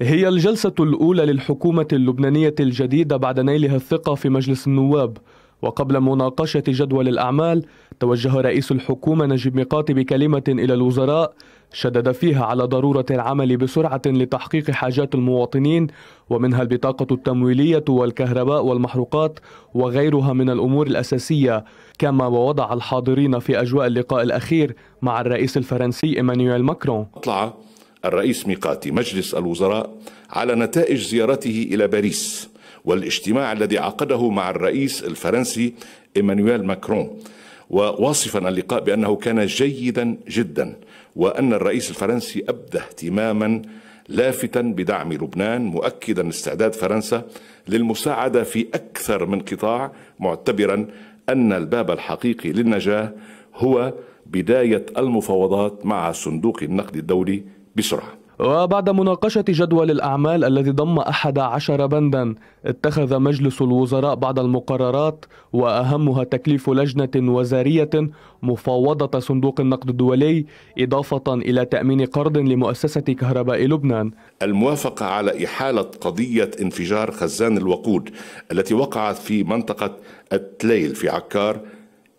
هي الجلسة الأولى للحكومة اللبنانية الجديدة بعد نيلها الثقة في مجلس النواب وقبل مناقشة جدول الأعمال توجه رئيس الحكومة نجيب ميقاتي بكلمة إلى الوزراء شدد فيها على ضرورة العمل بسرعة لتحقيق حاجات المواطنين ومنها البطاقة التمويلية والكهرباء والمحروقات وغيرها من الأمور الأساسية كما ووضع الحاضرين في أجواء اللقاء الأخير مع الرئيس الفرنسي إيمانويل ماكرون الرئيس ميقاتي مجلس الوزراء على نتائج زيارته إلى باريس والاجتماع الذي عقده مع الرئيس الفرنسي إيمانويل ماكرون وواصفا اللقاء بأنه كان جيدا جدا وأن الرئيس الفرنسي أبدى اهتماما لافتا بدعم لبنان مؤكدا استعداد فرنسا للمساعدة في أكثر من قطاع معتبرا أن الباب الحقيقي للنجاة هو بداية المفاوضات مع صندوق النقد الدولي بسرعه وبعد مناقشة جدول الأعمال الذي ضم أحد عشر بندا اتخذ مجلس الوزراء بعض المقررات وأهمها تكليف لجنة وزارية مفاوضة صندوق النقد الدولي إضافة إلى تأمين قرض لمؤسسة كهرباء لبنان الموافقة على إحالة قضية انفجار خزان الوقود التي وقعت في منطقة التليل في عكار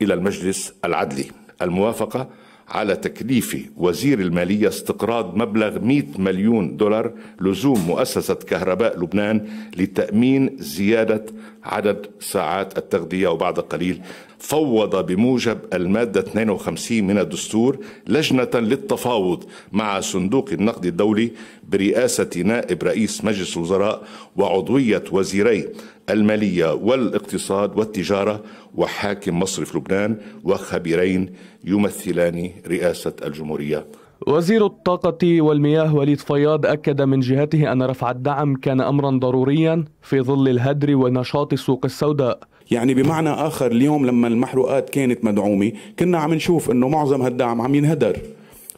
إلى المجلس العدلي الموافقة على تكليف وزير المالية استقراض مبلغ 100 مليون دولار لزوم مؤسسة كهرباء لبنان لتأمين زيادة عدد ساعات التغذية وبعد قليل فوض بموجب المادة 52 من الدستور لجنة للتفاوض مع صندوق النقد الدولي برئاسة نائب رئيس مجلس الوزراء وعضوية وزيري المالية والاقتصاد والتجارة وحاكم مصرف لبنان وخبيرين يمثلان رئاسة الجمهورية وزير الطاقة والمياه وليد فياض أكد من جهته أن رفع الدعم كان أمرا ضروريا في ظل الهدر ونشاط السوق السوداء يعني بمعنى آخر اليوم لما المحروقات كانت مدعومة كنا عم نشوف أنه معظم هالدعم عم ينهدر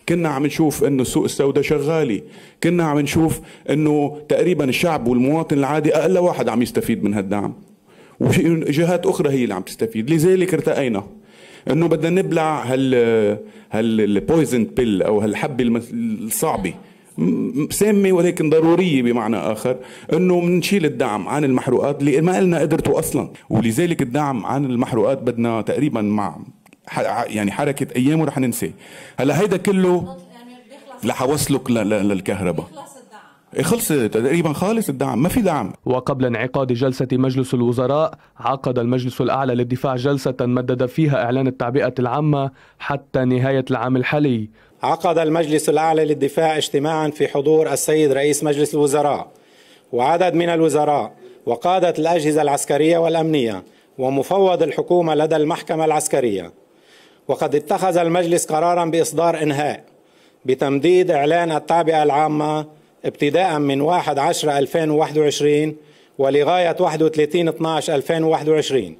كنا عم نشوف انه السوق السوداء شغالي كنا عم نشوف انه تقريبا الشعب والمواطن العادي اقل واحد عم يستفيد من هالدعم وجهات اخرى هي اللي عم تستفيد لذلك ارتقينا انه بدنا نبلع هال هالبويزن بيل او هالحبه الصعبه سامة ولكن ضرورية بمعنى آخر أنه منشيل الدعم عن المحروقات اللي ما لنا قدرته أصلا ولذلك الدعم عن المحروقات بدنا تقريبا مع يعني حركة أيامه رح ننساه هلا هيدا كله يعني لحوصلك للكهرباء إيه، خلص تقريبا خالص الدعم ما في دعم وقبل انعقاد جلسة مجلس الوزراء عقد المجلس الأعلى للدفاع جلسة مدد فيها إعلان التعبئة العامة حتى نهاية العام الحالي عقد المجلس الأعلى للدفاع اجتماعا في حضور السيد رئيس مجلس الوزراء وعدد من الوزراء وقادة الأجهزة العسكرية والأمنية ومفوض الحكومة لدى المحكمة العسكرية وقد اتخذ المجلس قرارا بإصدار إنهاء بتمديد إعلان التعبئة العامة ابتداء من 1 10 2021 ولغاية 31 12 2021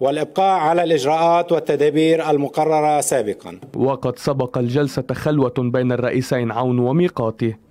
والإبقاء على الإجراءات والتدابير المقررة سابقا وقد سبق الجلسة خلوة بين الرئيسين عون وميقاته